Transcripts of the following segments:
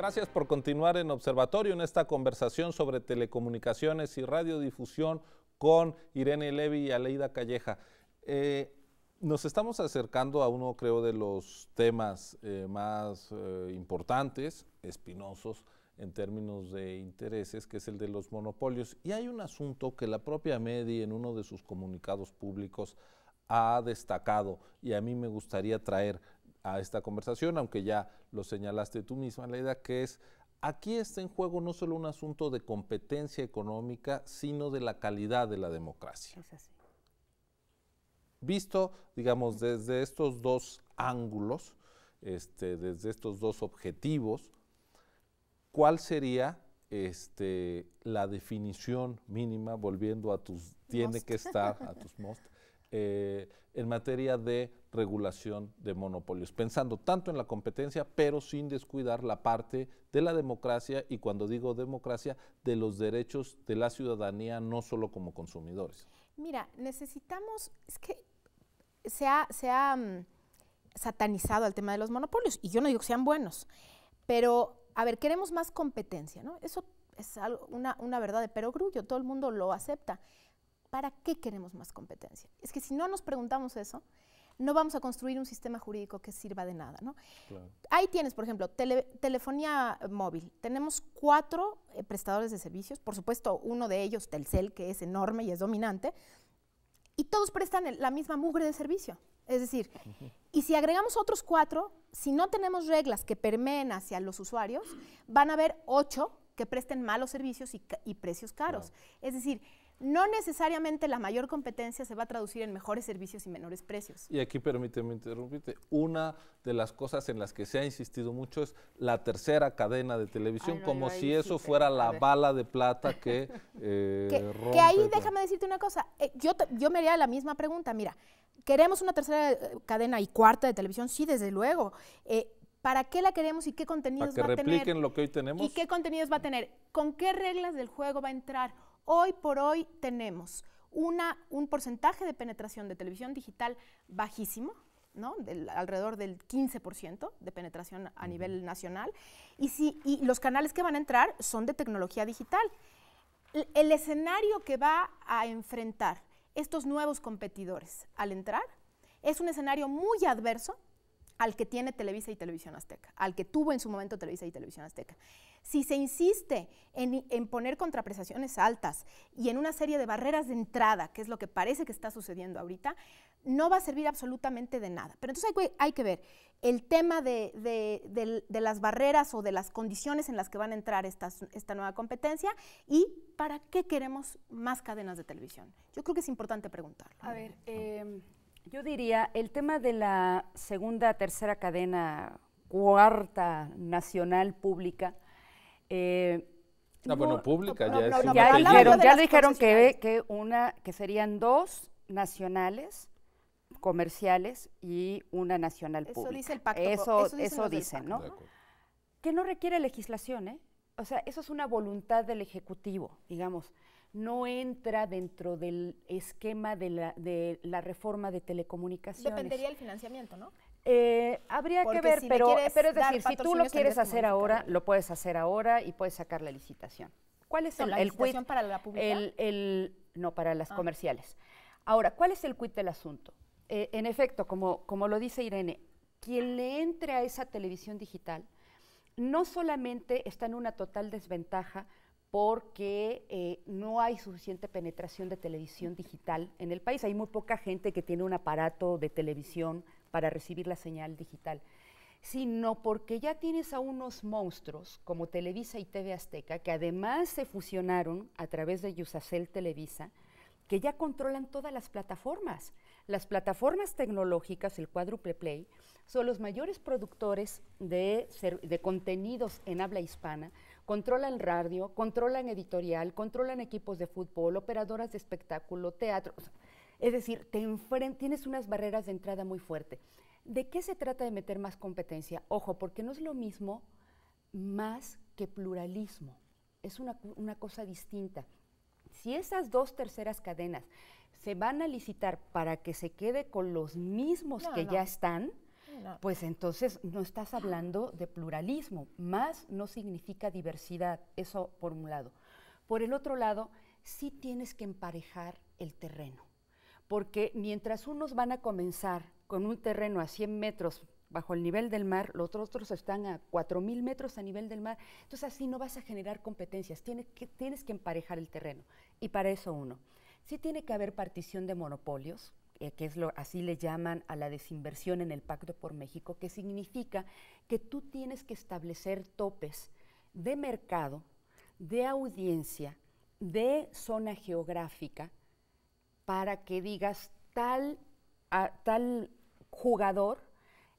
Gracias por continuar en Observatorio en esta conversación sobre telecomunicaciones y radiodifusión con Irene Levy y Aleida Calleja. Eh, nos estamos acercando a uno, creo, de los temas eh, más eh, importantes, espinosos, en términos de intereses, que es el de los monopolios. Y hay un asunto que la propia MEDI en uno de sus comunicados públicos ha destacado y a mí me gustaría traer a esta conversación, aunque ya lo señalaste tú misma, Leida, que es aquí está en juego no solo un asunto de competencia económica, sino de la calidad de la democracia. Visto, digamos, desde estos dos ángulos, este, desde estos dos objetivos, ¿cuál sería este, la definición mínima, volviendo a tus, tiene que estar, a tus mostras, eh, en materia de regulación de monopolios, pensando tanto en la competencia, pero sin descuidar la parte de la democracia y cuando digo democracia, de los derechos de la ciudadanía, no solo como consumidores. Mira, necesitamos, es que se ha, mm, satanizado el tema de los monopolios, y yo no digo que sean buenos, pero, a ver, queremos más competencia, ¿no? Eso es algo, una, una verdad de perogrullo, todo el mundo lo acepta ¿para qué queremos más competencia? Es que si no nos preguntamos eso, no vamos a construir un sistema jurídico que sirva de nada. ¿no? Ahí tienes, por ejemplo, telefonía móvil. Tenemos cuatro eh, prestadores de servicios, por supuesto uno de ellos, Telcel, que es enorme y es dominante, y todos prestan la misma mugre de servicio. Es decir, y si agregamos otros cuatro, si no tenemos reglas que permeen hacia los usuarios, van a haber ocho que presten malos servicios y, precios caros. Es decir, no necesariamente la mayor competencia se va a traducir en mejores servicios y menores precios. Y aquí permíteme interrumpirte. Una de las cosas en las que se ha insistido mucho es la tercera cadena de televisión, como si eso fuera la bala de plata eh, que... que, ahí déjame decirte una cosa. Eh, yo, yo me haría la misma pregunta. Mira, queremos una tercera eh, cadena y cuarta de televisión, sí, desde luego. ¿Para qué la queremos y qué contenidos va a tener? Para que repliquen lo que hoy tenemos. ¿Y qué contenidos va a tener? ¿Con qué reglas del juego va a entrar? Hoy por hoy tenemos un porcentaje de penetración de televisión digital bajísimo, alrededor del 15% de penetración a nivel nacional. Y, los canales que van a entrar son de tecnología digital. el, escenario que va a enfrentar estos nuevos competidores al entrar es un escenario muy adverso al que tiene Televisa y Televisión Azteca, al que tuvo en su momento Televisa y Televisión Azteca. Si se insiste en, poner contraprestaciones altas y en una serie de barreras de entrada, que es lo que parece que está sucediendo ahorita, no va a servir absolutamente de nada. Pero entonces hay, que, ver el tema de, las barreras o de las condiciones en las que van a entrar esta nueva competencia y para qué queremos más cadenas de televisión. Yo creo que es importante preguntarlo. A ver, em, yo diría, el tema de la segunda, tercera cadena, cuarta nacional pública, eh, bueno, pública, ya es ya, dijeron, ya dijeron que, que, una, que serían dos nacionales comerciales y una nacional pública. Eso dice el pacto. Eso, eso, eso dicen, ¿no? Que no requiere legislación, ¿eh? O sea, eso es una voluntad del Ejecutivo, digamos. No entra dentro del esquema de la, de la reforma de telecomunicaciones. Dependería el financiamiento, ¿no? Eh, habría que ver, pero, pero es decir, si tú lo quieres hacer ahora, lo puedes hacer ahora y puedes sacar la licitación. ¿Cuál es el, la el para la publicidad? El, no, para las ah. comerciales. Ahora, ¿cuál es el quit del asunto? Eh, en efecto, como, como lo dice Irene, quien le entre a esa televisión digital no solamente está en una total desventaja porque eh, no hay suficiente penetración de televisión digital en el país. Hay muy poca gente que tiene un aparato de televisión para recibir la señal digital, sino porque ya tienes a unos monstruos como Televisa y TV Azteca, que además se fusionaron a través de Yusacel Televisa, que ya controlan todas las plataformas. Las plataformas tecnológicas, el cuádruple play, son los mayores productores de, contenidos en habla hispana, controlan radio, controlan editorial, controlan equipos de fútbol, operadoras de espectáculo, teatro. Es decir, tienes unas barreras de entrada muy fuerte. ¿De qué se trata de meter más competencia? Ojo, porque no es lo mismo más que pluralismo. Es una, cosa distinta. Si esas dos terceras cadenas se van a licitar para que se quede con los mismos que ya están, pues entonces no estás hablando de pluralismo. Más no significa diversidad, eso por un lado. Por el otro lado, sí tienes que emparejar el terreno porque mientras unos van a comenzar con un terreno a 100 metros bajo el nivel del mar, los otros están a 4.000 metros a nivel del mar. Entonces así no vas a generar competencias, tienes que, emparejar el terreno. Y para eso uno, sí tiene que haber partición de monopolios, eh, que es lo así le llaman a la desinversión en el Pacto por México, que significa que tú tienes que establecer topes de mercado, de audiencia, de zona geográfica para que digas tal, a, tal jugador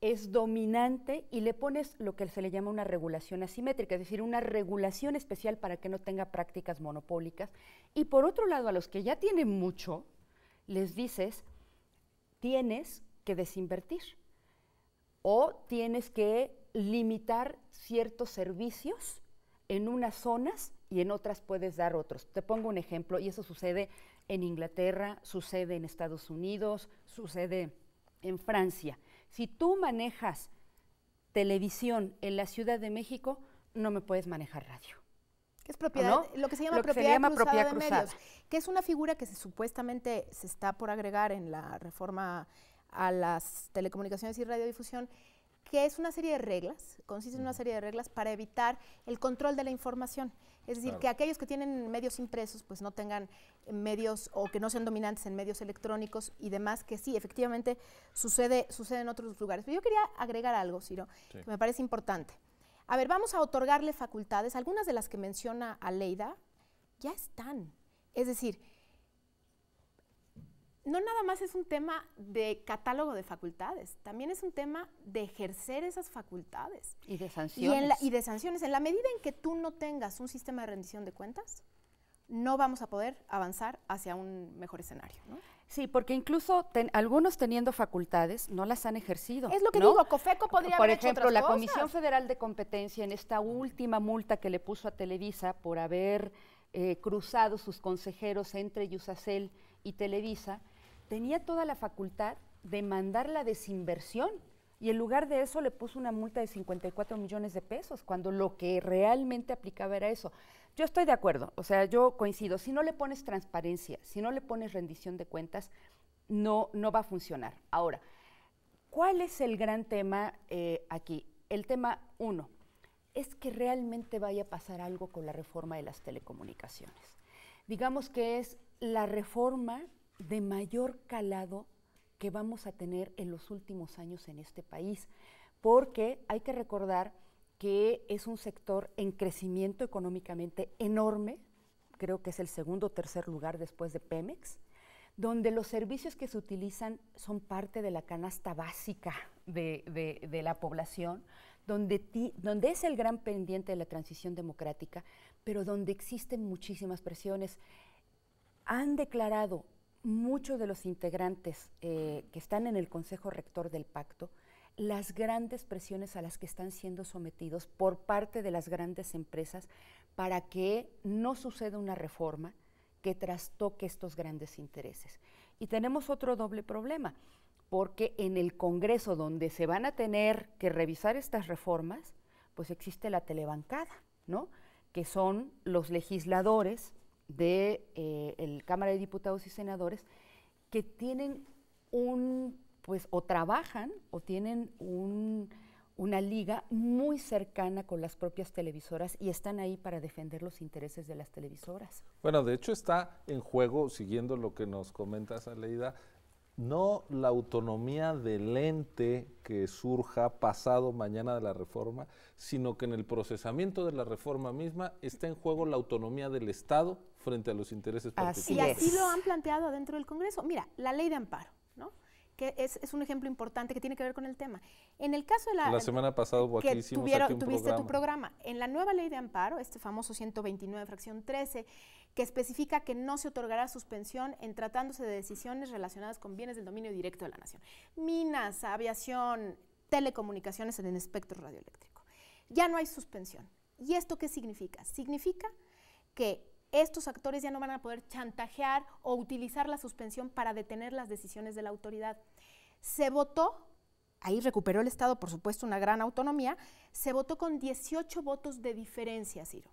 es dominante y le pones lo que se le llama una regulación asimétrica, es decir, una regulación especial para que no tenga prácticas monopólicas. Y por otro lado, a los que ya tienen mucho, les dices, tienes que desinvertir o tienes que limitar ciertos servicios en unas zonas y en otras puedes dar otros. Te pongo un ejemplo, y eso sucede en Inglaterra, sucede en Estados Unidos, sucede en Francia. Si tú manejas televisión en la Ciudad de México, no me puedes manejar radio. ¿Qué es propiedad, lo que se llama, propiedad, cruzada de medios, que es una figura que se, supuestamente se está por agregar en la reforma a las telecomunicaciones y radiodifusión, que es una serie de reglas, consiste en una serie de reglas para evitar el control de la información. Es decir, que aquellos que tienen medios impresos, pues no tengan medios o que no sean dominantes en medios electrónicos y demás, que sí, efectivamente sucede, sucede en otros lugares. Pero yo quería agregar algo, Ciro, que me parece importante. A ver, vamos a otorgarle facultades, algunas de las que menciona Aleida ya están. Es decir, no nada más es un tema de catálogo de facultades, también es un tema de ejercer esas facultades. Y de sanciones. Y, de sanciones. En la medida en que tú no tengas un sistema de rendición de cuentas, no vamos a poder avanzar hacia un mejor escenario. Sí, porque incluso algunos teniendo facultades no las han ejercido. Es lo que digo, Cofeco podría Por haber ejemplo, Por ejemplo, la Comisión Federal de Competencia en esta última multa que le puso a Televisa por haber eh, cruzado sus consejeros entre Yusacel y Televisa, tenía toda la facultad de mandar la desinversión y en lugar de eso le puso una multa de 54 millones de pesos, cuando lo que realmente aplicaba era eso. Yo estoy de acuerdo, o sea, yo coincido, si no le pones transparencia, si no le pones rendición de cuentas, no, no va a funcionar. Ahora, ¿cuál es el gran tema eh, aquí? El tema uno, es que realmente vaya a pasar algo con la reforma de las telecomunicaciones. Digamos que es la reforma de mayor calado que vamos a tener en los últimos años en este país, porque hay que recordar que es un sector en crecimiento económicamente enorme, creo que es el segundo o tercer lugar después de Pemex, donde los servicios que se utilizan son parte de la canasta básica de, la población, donde, donde es el gran pendiente de la transición democrática, pero donde existen muchísimas presiones. Han declarado muchos de los integrantes eh, que están en el Consejo Rector del Pacto, las grandes presiones a las que están siendo sometidos por parte de las grandes empresas para que no suceda una reforma que trastoque estos grandes intereses. Y tenemos otro doble problema, porque en el Congreso donde se van a tener que revisar estas reformas, pues existe la telebancada, ¿no? Que son los legisladores de eh, el Cámara de Diputados y Senadores que tienen un, pues, o trabajan o tienen una liga muy cercana con las propias televisoras y están ahí para defender los intereses de las televisoras. Bueno, de hecho está en juego, siguiendo lo que nos comentas, Aleida, no la autonomía del ente que surja pasado mañana de la reforma, sino que en el procesamiento de la reforma misma está en juego la autonomía del Estado frente a los intereses particulares. Así y así lo han planteado dentro del Congreso. Mira, la ley de amparo, ¿no? que es, un ejemplo importante que tiene que ver con el tema. En el caso de la... La semana pasada hubo aquí tuviste tu programa. En la nueva ley de amparo, este famoso 129, fracción 13, que especifica que no se otorgará suspensión en tratándose de decisiones relacionadas con bienes del dominio directo de la nación. Minas, aviación, telecomunicaciones en el espectro radioeléctrico. Ya no hay suspensión. ¿Y esto qué significa? Significa que estos actores ya no van a poder chantajear o utilizar la suspensión para detener las decisiones de la autoridad. Se votó, ahí recuperó el Estado, por supuesto, una gran autonomía, se votó con 18 votos de diferencia, Ciro.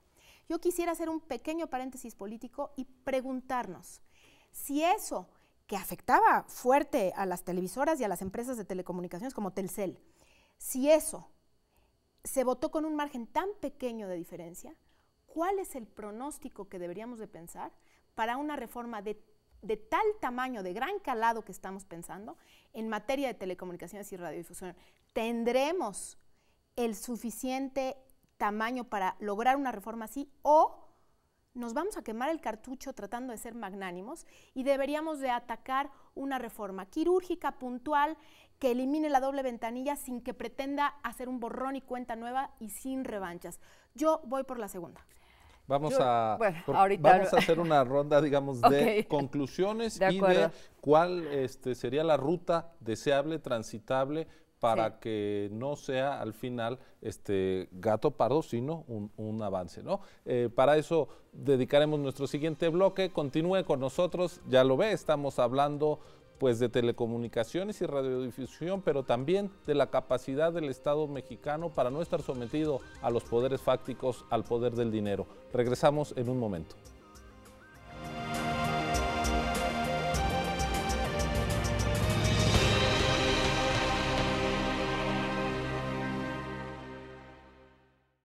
Yo quisiera hacer un pequeño paréntesis político y preguntarnos si eso que afectaba fuerte a las televisoras y a las empresas de telecomunicaciones como Telcel, si eso se votó con un margen tan pequeño de diferencia, cuál es el pronóstico que deberíamos de pensar para una reforma de, de, tal tamaño, de gran calado que estamos pensando en materia de telecomunicaciones y radiodifusión. ¿Tendremos el suficiente tamaño para lograr una reforma así o nos vamos a quemar el cartucho tratando de ser magnánimos y deberíamos de atacar una reforma quirúrgica, puntual, que elimine la doble ventanilla sin que pretenda hacer un borrón y cuenta nueva y sin revanchas. Yo voy por la segunda. Vamos, a, vamos a hacer una ronda, digamos, de conclusiones y de cuál este, sería la ruta deseable, transitable para que no sea al final este gato pardo, sino un, avance. ¿no? Eh, para eso dedicaremos nuestro siguiente bloque. Continúe con nosotros, ya lo ve, estamos hablando pues de telecomunicaciones y radiodifusión, pero también de la capacidad del Estado mexicano para no estar sometido a los poderes fácticos, al poder del dinero. Regresamos en un momento.